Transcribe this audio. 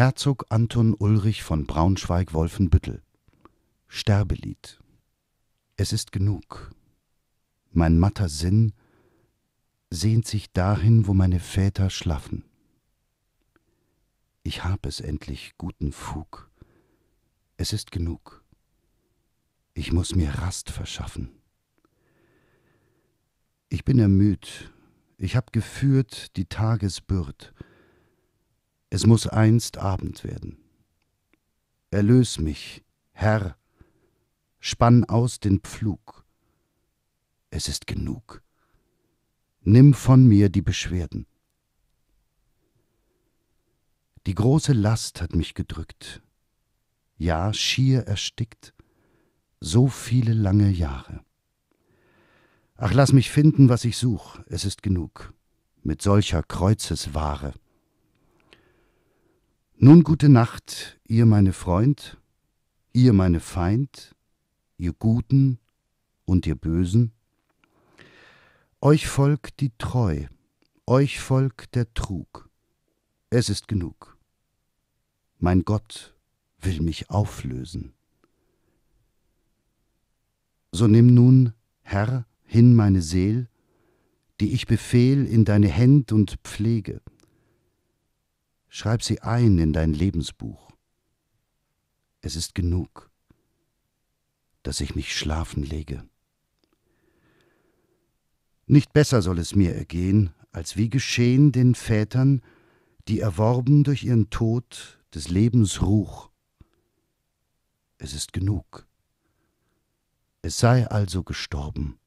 Herzog Anton Ulrich von Braunschweig-Wolfenbüttel Sterbelied Es ist genug. Mein matter Sinn sehnt sich dahin, wo meine Väter schlafen. Ich hab es endlich guten Fug. Es ist genug. Ich muß mir Rast verschaffen. Ich bin ermüd, ich hab geführt die Tagesbürd, es muss einst Abend werden. Erlös mich, Herr, spann aus den Pflug. Es ist genug. Nimm von mir die Beschwerden. Die große Last hat mich gedrückt, ja schier erstickt, so viele lange Jahre. Ach, lass mich finden, was ich such, es ist genug, mit solcher Kreuzesware. Nun gute Nacht, ihr meine Freund, ihr meine Feind, ihr Guten und ihr Bösen. Euch folgt die Treu, euch folgt der Trug. Es ist genug. Mein Gott will mich auflösen. So nimm nun, Herr, hin meine Seel, die ich befehl in deine Händ und pflege. Schreib sie ein in dein Lebensbuch. Es ist genug, dass ich mich schlafen lege. Nicht besser soll es mir ergehen, als wie geschehen den Vätern, die erworben durch ihren Tod des Lebens Ruch. Es ist genug. Es sei also gestorben.